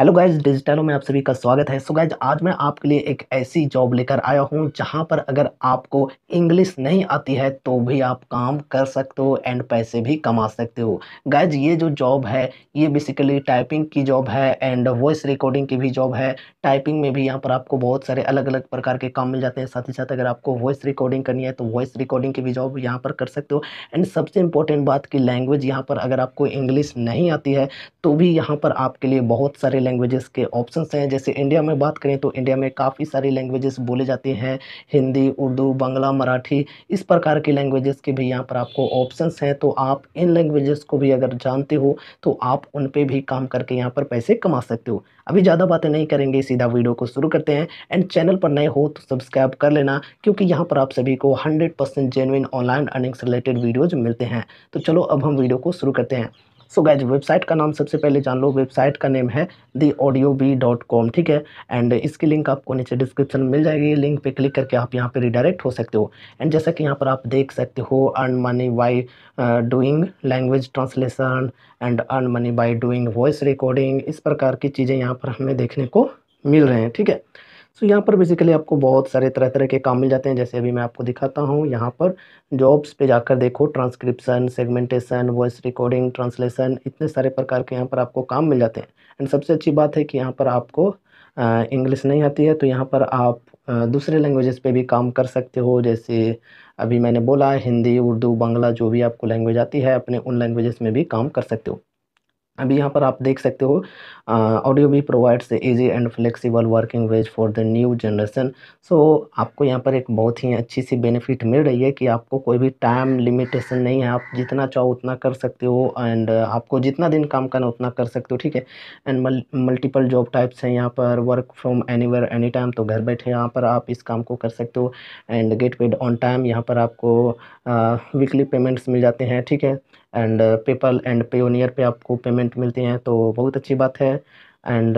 hello guys डिजिटलो में आप सभी का स्वागत है सो so गाइज आज मैं आपके लिए एक ऐसी जॉब लेकर आया हूँ जहाँ पर अगर आपको इंग्लिश नहीं आती है तो भी आप काम कर सकते हो एंड पैसे भी कमा सकते हो गाइज ये जो जॉब है ये बेसिकली टाइपिंग की जॉब है एंड वॉइस रिकॉर्डिंग की भी जॉब है टाइपिंग में भी यहाँ पर आपको बहुत सारे अलग अलग प्रकार के काम मिल जाते हैं साथ ही साथ अगर आपको वॉइस रिकॉर्डिंग करनी है तो वॉइस रिकॉर्डिंग की भी जॉब यहाँ पर कर सकते हो एंड सबसे इम्पोर्टेंट बात की लैंग्वेज यहाँ पर अगर आपको इंग्लिश नहीं आती है तो भी यहाँ पर आपके लिए बहुत सारे लैंग्वेजेस के ऑप्शन हैं जैसे इंडिया में बात करें तो इंडिया में काफ़ी सारी लैंग्वेजेस बोले जाते हैं हिंदी उर्दू बंगला मराठी इस प्रकार की लैंग्वेजेस के भी यहाँ पर आपको ऑप्शन हैं तो आप इन लैंग्वेजेस को भी अगर जानते हो तो आप उन पर भी काम करके यहाँ पर पैसे कमा सकते हो अभी ज़्यादा बातें नहीं करेंगे सीधा वीडियो को शुरू करते हैं एंड चैनल पर नए हो तो सब्सक्राइब कर लेना क्योंकि यहाँ पर आप सभी को hundred percent online earnings related videos मिलते हैं तो चलो अब हम वीडियो को शुरू करते हैं सो गैज वेबसाइट का नाम सबसे पहले जान लो वेबसाइट का नेम है the audio bee dot com ठीक है एंड इसकी लिंक आपको नीचे डिस्क्रिप्शन में मिल जाएगी लिंक पे क्लिक करके आप यहाँ पे रिडायरेक्ट हो सकते हो एंड जैसा कि यहाँ पर आप देख सकते हो earn money by doing language translation and earn money by doing voice recording इस प्रकार की चीज़ें यहाँ पर हमें देखने को मिल रहे हैं ठीक है सो यहाँ पर बेसिकली आपको बहुत सारे तरह तरह के काम मिल जाते हैं जैसे अभी मैं आपको दिखाता हूँ यहाँ पर जॉब्स पे जाकर देखो transcription segmentation voice recording translation इतने सारे प्रकार के यहाँ पर आपको काम मिल जाते हैं एंड सबसे अच्छी बात है कि यहाँ पर आपको इंग्लिश नहीं आती है तो यहाँ पर आप दूसरे लैंग्वेजेस पे भी काम कर सकते हो जैसे अभी मैंने बोला हिंदी उर्दू बांग्ला जो भी आपको लैंग्वेज आती है अपने उन लैंग्वेजेस में भी काम कर सकते हो अभी यहाँ पर आप देख सकते हो ऑडियो भी provides easy and flexible working ways for the new generation so आपको यहाँ पर एक बहुत ही अच्छी सी बेनिफिट मिल रही है कि आपको कोई भी टाइम लिमिटेशन नहीं है आप जितना चाहो उतना कर सकते हो एंड आपको जितना दिन काम करना उतना कर सकते हो ठीक है एंड मल्टीपल जॉब टाइप्स हैं यहाँ पर work from where any time तो घर बैठे यहाँ पर आप इस काम को कर सकते हो and get paid on time यहाँ पर आपको वीकली पेमेंट्स मिल जाते हैं ठीक है एंड पेपल एंड पेओनियर पे आपको पेमेंट मिलती हैं तो बहुत अच्छी बात है एंड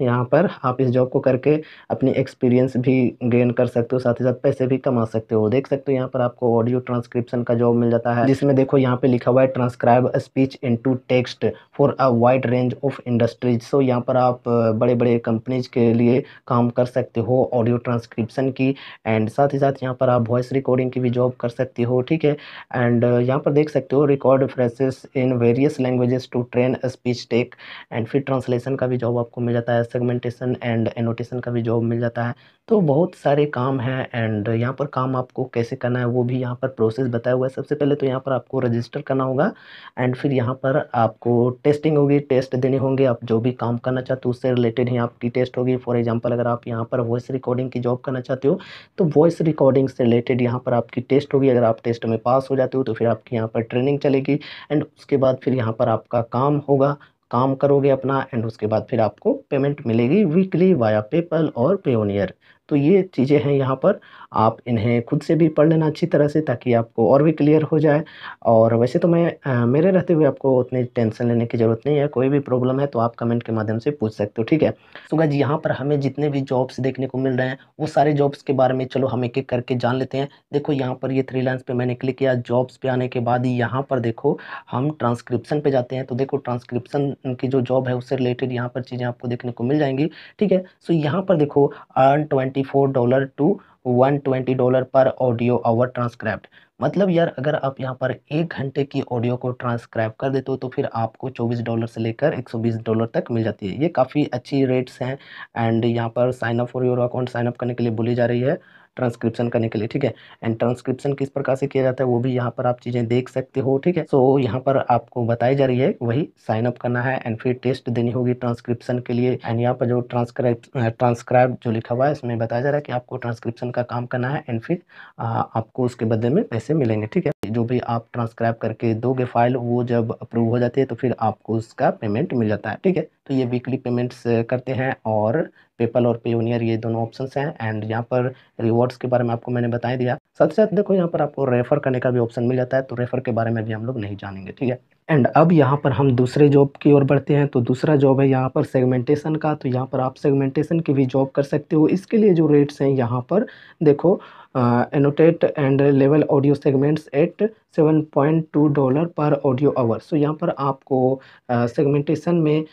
यहाँ पर आप इस जॉब को करके अपनी एक्सपीरियंस भी गेन कर सकते हो साथ ही साथ पैसे भी कमा सकते हो देख सकते हो यहाँ पर आपको ऑडियो ट्रांसक्रिप्शन का जॉब मिल जाता है जिसमें देखो यहाँ पे लिखा हुआ है transcribe speech into text for a wide range of industries so यहाँ पर आप बड़े बड़े कंपनीज के लिए काम कर सकते हो ऑडियो ट्रांसक्रिप्शन की एंड साथ ही साथ यहाँ पर आप वॉइस रिकॉर्डिंग की भी जॉब कर सकते हो ठीक है एंड यहाँ पर देख सकते हो record phrases in various languages to train speech tech and फिर ट्रांसलेशन का भी जॉब आपको मिल जाता है सेगमेंटेशन एंड एनोटेशन का भी जॉब मिल जाता है तो बहुत सारे काम हैं एंड यहाँ पर काम आपको कैसे करना है वो भी यहाँ पर प्रोसेस बताया हुआ है सबसे पहले तो यहाँ पर आपको रजिस्टर करना होगा एंड फिर यहाँ पर आपको टेस्टिंग होगी टेस्ट देने होंगे आप जो भी काम करना चाहते हो उससे रिलेटेड ही आपकी टेस्ट होगी फॉर एग्जाम्पल अगर आप यहाँ पर वॉइस रिकॉर्डिंग की जॉब करना चाहते हो तो वॉइस रिकॉर्डिंग से रिलेटेड यहाँ पर आपकी टेस्ट होगी अगर आप टेस्ट में पास हो जाते हो तो फिर आपकी यहाँ पर ट्रेनिंग चलेगी एंड उसके बाद फिर यहाँ पर आपका काम होगा काम करोगे अपना एंड उसके बाद फिर आपको पेमेंट मिलेगी वीकली वाया पेपल और पेओनियर तो ये चीज़ें हैं यहाँ पर आप इन्हें खुद से भी पढ़ लेना अच्छी तरह से ताकि आपको और भी क्लियर हो जाए और वैसे तो मैं मेरे रहते हुए आपको उतनी टेंशन लेने की ज़रूरत नहीं है कोई भी प्रॉब्लम है तो आप कमेंट के माध्यम से पूछ सकते हो ठीक है तो गाइज यहाँ पर हमें जितने भी जॉब्स देखने को मिल रहे हैं वो सारे जॉब्स के बारे में चलो हम एक एक करके जान लेते हैं देखो यहाँ पर ये थ्री लाइन्स पर मैंने क्लिक किया जॉब्स पर आने के बाद यहाँ पर देखो हम ट्रांसक्रिप्शन पर जाते हैं तो देखो ट्रांसक्रिप्शन की जो जॉब है उससे रिलेटेड यहाँ पर चीज़ें आपको देखने को मिल जाएंगी ठीक है सो तो यहाँ पर देखो earn twenty four dollar to one twenty dollar per audio hour transcribed मतलब यार अगर आप यहाँ पर एक घंटे की ऑडियो को ट्रांसक्राइब कर देते हो तो फिर आपको 24 डॉलर से लेकर 120 डॉलर तक मिल जाती है ये काफ़ी अच्छी रेट्स हैं एंड यहाँ पर sign for your account sign up करने के लिए बोली जा रही है ट्रांसक्रिप्शन करने के लिए ठीक है एंड ट्रांसक्रिप्शन किस प्रकार से किया जाता है वो भी यहाँ पर आप चीज़ें देख सकते हो ठीक है सो so, यहाँ पर आपको बताई जा रही है वही साइन अप करना है एंड फिर टेस्ट देनी होगी ट्रांसक्रिप्शन के लिए एंड यहाँ पर जो ट्रांसक्राइब ट्रांसक्राइब जो लिखा हुआ है इसमें बताया जा रहा है कि आपको ट्रांसक्रिप्शन का काम करना है एंड फिर आपको उसके बदले में पैसे मिलेंगे ठीक है जो भी आप ट्रांसक्राइब करके दोगे फाइल वो जब अप्रूव हो जाती है तो फिर आपको उसका पेमेंट मिल जाता है ठीक है तो ये वीकली पेमेंट्स करते हैं और पेपल और पेयोनियर ये दोनों ऑप्शन हैं एंड यहाँ पर रिवॉर्ड्स के बारे में आपको मैंने बताया दिया साथ ही साथ देखो यहाँ पर आपको रेफर करने का भी ऑप्शन मिल जाता है तो रेफर के बारे में भी हम लोग नहीं जानेंगे ठीक है एंड अब यहाँ पर हम दूसरे जॉब की ओर बढ़ते हैं तो दूसरा जॉब है यहाँ पर सेगमेंटेशन का तो यहाँ पर आप सेगमेंटेशन की भी जॉब कर सकते हो इसके लिए जो रेट्स हैं यहाँ पर देखो एनोटेट एंड लेवल audio segments at seven point two dollar per audio hour so यहाँ पर आपको सेगमेंटेशन uh, में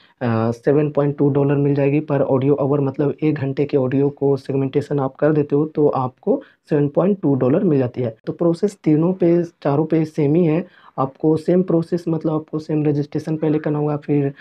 सेवन पॉइंट टू डॉलर मिल जाएगी पर ऑडियो आवर मतलब एक घंटे के ऑडियो को सेगमेंटेशन आप कर देते हो तो आपको सेवन पॉइंट टू डॉलर मिल जाती है तो प्रोसेस तीनों पे चारों पे सेम ही है आपको सेम प्रोसेस मतलब आपको सेम रजिस्ट्रेशन पहले करना होगा फिर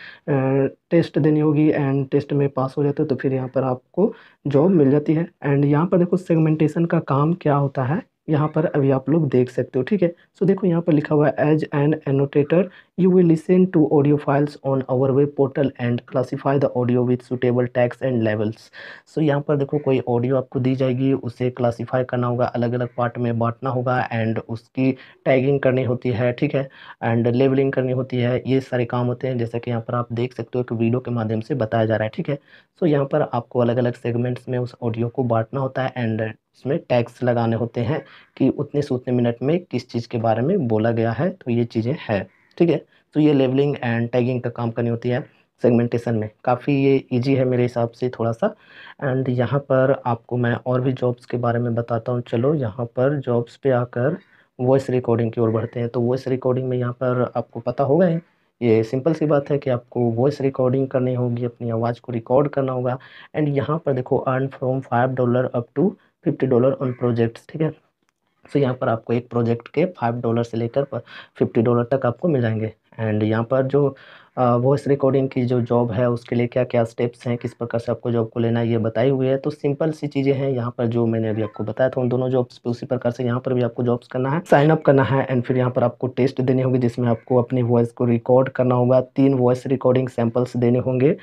टेस्ट देनी होगी एंड टेस्ट में पास हो जाता है तो फिर यहाँ पर आपको जॉब मिल जाती है एंड यहाँ पर देखो सेगमेंटेशन का काम क्या होता है यहाँ पर अभी आप लोग देख सकते हो ठीक है सो देखो यहाँ पर लिखा हुआ है as an annotator you will listen to audio files on our web portal and classify the audio with suitable tags and labels so यहाँ पर देखो कोई ऑडियो आपको दी जाएगी उसे क्लासीफाई करना होगा अलग अलग पार्ट में बांटना होगा एंड उसकी टैगिंग करनी होती है ठीक है एंड लेबलिंग करनी होती है ये सारे काम होते हैं जैसे कि यहाँ पर आप देख सकते हो एक वीडियो के माध्यम से बताया जा रहा है ठीक है सो so, यहाँ पर आपको अलग अलग सेगमेंट्स में उस ऑडियो को बांटना होता है एंड इसमें टैक्स लगाने होते हैं कि उतने से उतने मिनट में किस चीज़ के बारे में बोला गया है तो ये चीज़ें हैं ठीक है तो ये लेवलिंग एंड टैगिंग का काम करनी होती है सेगमेंटेशन में काफ़ी ये इजी है मेरे हिसाब से थोड़ा सा एंड यहाँ पर आपको मैं और भी जॉब्स के बारे में बताता हूँ चलो यहाँ पर जॉब्स पे आकर वॉइस रिकॉर्डिंग की ओर बढ़ते हैं तो वॉइस रिकॉर्डिंग में यहाँ पर आपको पता होगा ही ये सिंपल सी बात है कि आपको वॉइस रिकॉर्डिंग करनी होगी अपनी आवाज़ को रिकॉर्ड करना होगा एंड यहाँ पर देखो earn from five dollar up to fifty dollar on projects ठीक है सो यहाँ पर आपको एक प्रोजेक्ट के फाइव डॉलर से लेकर फिफ्टी डॉलर तक आपको मिल जाएंगे एंड यहाँ पर जो वॉइस रिकॉर्डिंग की जो जॉब है उसके लिए क्या क्या स्टेप्स हैं किस प्रकार से आपको जॉब को लेना है ये बताई हुई है तो सिंपल सी चीज़ें हैं यहाँ पर जो मैंने अभी आपको बताया था उन दोनों जॉब्स पे उसी प्रकार से यहाँ पर भी आपको जॉब्स करना है साइन अप करना है एंड फिर यहाँ पर आपको टेस्ट देने होंगे जिसमें आपको अपनी वॉइस को रिकॉर्ड करना होगा तीन वॉइस रिकॉर्डिंग सैम्पल्स देने होंगे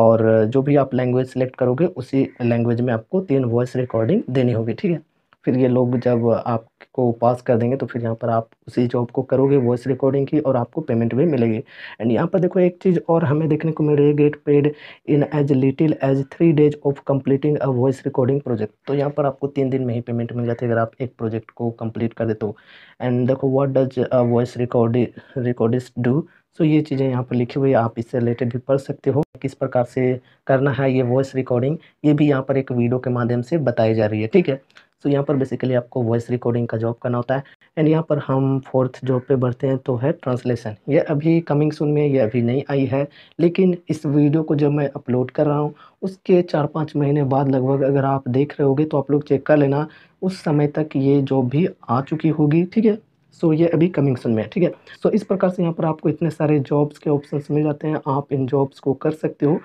और जो भी आप लैंग्वेज सेलेक्ट करोगे उसी लैंग्वेज में आपको तीन वॉइस रिकॉर्डिंग देनी होगी ठीक है फिर ये लोग जब आप को पास कर देंगे तो फिर यहाँ पर आप उसी जॉब को करोगे वॉइस रिकॉर्डिंग की और आपको पेमेंट भी मिलेगी एंड यहाँ पर देखो एक चीज़ और हमें देखने को मिल रही है get paid in as little as three days of completing a voice recording project तो यहाँ पर आपको तीन दिन में ही पेमेंट मिल जाती है अगर आप एक प्रोजेक्ट को कम्प्लीट कर दे तो एंड देखो what does voice record recordist do so ये चीज़ें यहाँ पर लिखी हुई है आप इससे रिलेटेड भी पढ़ सकते हो किस प्रकार से करना है ये वॉइस रिकॉर्डिंग ये भी यहाँ पर एक वीडियो के माध्यम से बताई जा रही है ठीक है सो यहाँ पर बेसिकली आपको वॉइस रिकॉर्डिंग का जॉब करना होता है एंड यहाँ पर हम फोर्थ जॉब पे बढ़ते हैं तो है ट्रांसलेशन ये अभी कमिंग सुन में ये अभी नहीं आई है लेकिन इस वीडियो को जब मैं अपलोड कर रहा हूँ उसके चार पाँच महीने बाद लगभग अगर आप देख रहे होगे तो आप लोग चेक कर लेना उस समय तक ये जॉब भी आ चुकी होगी ठीक है सो ये अभी कमिंग सन में है ठीक है सो इस प्रकार से यहाँ पर आपको इतने सारे जॉब्स के ऑप्शन मिल जाते हैं आप इन जॉब्स को कर सकते हो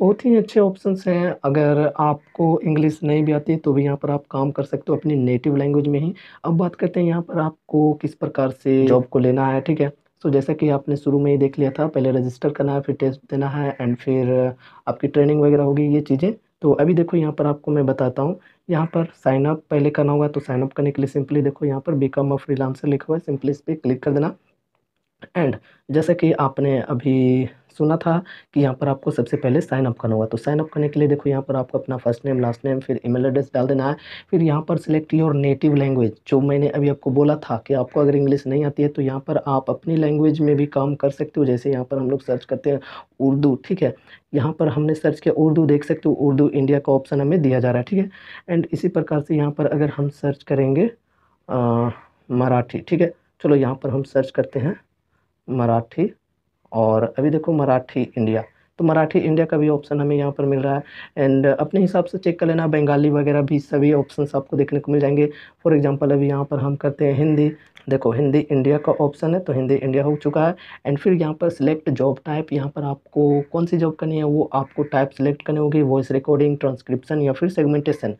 बहुत ही अच्छे ऑप्शंस हैं अगर आपको इंग्लिश नहीं भी आती तो भी यहाँ पर आप काम कर सकते हो अपनी नेटिव लैंग्वेज में ही अब बात करते हैं यहाँ पर आपको किस प्रकार से जॉब को लेना है ठीक है सो जैसा कि आपने शुरू में ही देख लिया था पहले रजिस्टर करना है फिर टेस्ट देना है एंड फिर आपकी ट्रेनिंग वगैरह होगी ये चीज़ें तो अभी देखो यहाँ पर आपको मैं बताता हूँ यहाँ पर साइन अप पहले करना होगा तो साइन अप करने के लिए सिंपली देखो यहाँ पर बिकम अ फ्रीलांसर लिखा हुआ है सिंपली इस पर क्लिक कर देना एंड जैसे कि आपने अभी सुना था कि यहाँ पर आपको सबसे पहले साइन अप करना होगा तो साइन अप करने के लिए देखो यहाँ पर आपको अपना फर्स्ट नेम लास्ट नेम फिर ईमेल एड्रेस डाल देना है फिर यहाँ पर सिलेक्ट योर नेटिव लैंग्वेज जो मैंने अभी आपको बोला था कि आपको अगर इंग्लिश नहीं आती है तो यहाँ पर आप अपनी लैंग्वेज में भी काम कर सकते हो जैसे यहाँ पर हम लोग सर्च करते हैं उर्दू ठीक है यहाँ पर हमने सर्च किया उर्दू देख सकते हो उर्दू इंडिया का ऑप्शन हमें दिया जा रहा है ठीक है एंड इसी प्रकार से यहाँ पर अगर हम सर्च करेंगे मराठी ठीक है चलो यहाँ पर हम सर्च करते हैं मराठी और अभी देखो मराठी इंडिया तो मराठी इंडिया का भी ऑप्शन हमें यहाँ पर मिल रहा है एंड अपने हिसाब से चेक कर लेना बंगाली वगैरह भी सभी ऑप्शन आपको देखने को मिल जाएंगे फॉर एग्जांपल अभी यहाँ पर हम करते हैं हिंदी देखो हिंदी इंडिया का ऑप्शन है तो हिंदी इंडिया हो चुका है एंड फिर यहाँ पर सिलेक्ट जॉब टाइप यहाँ पर आपको कौन सी जॉब करनी है वो आपको टाइप सिलेक्ट करनी होगी वॉइस रिकॉर्डिंग ट्रांसक्रिप्शन या फिर सेगमेंटेशन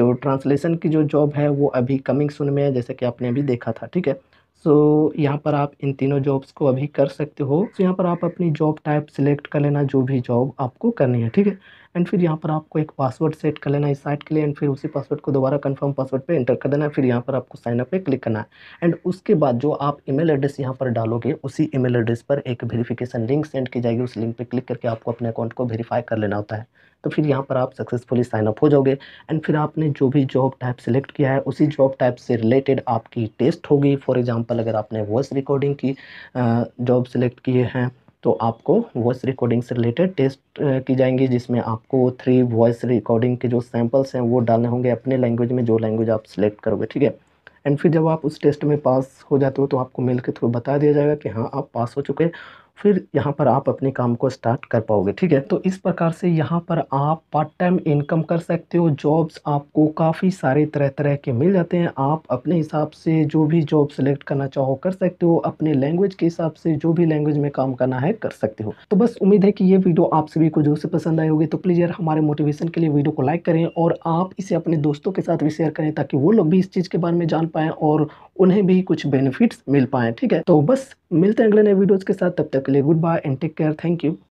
जो ट्रांसलेशन की जो जॉब है वो अभी कमिंग सुन में है जैसे कि आपने अभी देखा था ठीक है सो so, यहाँ पर आप इन तीनों जॉब्स को अभी कर सकते हो तो so, यहाँ पर आप अपनी जॉब टाइप सिलेक्ट कर लेना जो भी जॉब आपको करनी है ठीक है एंड फिर यहाँ पर आपको एक पासवर्ड सेट कर लेना है इस साइट के लिए एंड फिर उसी पासवर्ड को दोबारा कन्फर्म पासवर्ड पर एंटर कर देना है फिर यहाँ पर आपको साइनअप पर पे क्लिक करना है एंड उसके बाद जो आप ईमेल एड्रेस यहाँ पर डालोगे उसी ईमेल एड्रेस पर एक वेरीफिकेशन लिंक सेंड की जाएगी उस लिंक पर क्लिक करके आपको अपने अकाउंट को वेरीफाई कर लेना होता है तो फिर यहाँ पर आप सक्सेसफुली साइनअप हो जाओगे एंड फिर आपने जो भी जॉब टाइप सेलेक्ट किया है उसी जॉब टाइप से रिलेटेड आपकी टेस्ट होगी फॉर एग्जांपल अगर आपने वॉइस रिकॉर्डिंग की जॉब सेलेक्ट किए हैं तो आपको वॉइस रिकॉर्डिंग से रिलेटेड टेस्ट की जाएंगी जिसमें आपको थ्री वॉइस रिकॉर्डिंग के जो सैम्पल्स हैं वो डालने होंगे अपने लैंग्वेज में जो लैंग्वेज आप सिलेक्ट करोगे ठीक है एंड फिर जब आप उस टेस्ट में पास हो जाते हो तो आपको मेल के थ्रू बता दिया जाएगा कि हाँ आप पास हो चुके फिर यहाँ पर आप अपने काम को स्टार्ट कर पाओगे ठीक है तो इस प्रकार से यहाँ पर आप पार्ट टाइम इनकम कर सकते हो जॉब्स आपको काफ़ी सारे तरह तरह के मिल जाते हैं आप अपने हिसाब से जो भी जॉब सेलेक्ट करना चाहो कर सकते हो अपने लैंग्वेज के हिसाब से जो भी लैंग्वेज में काम करना है कर सकते हो तो बस उम्मीद है कि ये वीडियो आप सभी को जो से पसंद आई होगी तो प्लीज़ यार हमारे मोटिवेशन के लिए वीडियो को लाइक करें और आप इसे अपने दोस्तों के साथ भी शेयर करें ताकि वो लोग भी इस चीज़ के बारे में जान पाएँ और उन्हें भी कुछ बेनिफिट्स मिल पाएँ ठीक है तो बस मिलते हैं अगले नए वीडियोज़ के साथ तब तक के लिए good bye and take care thank you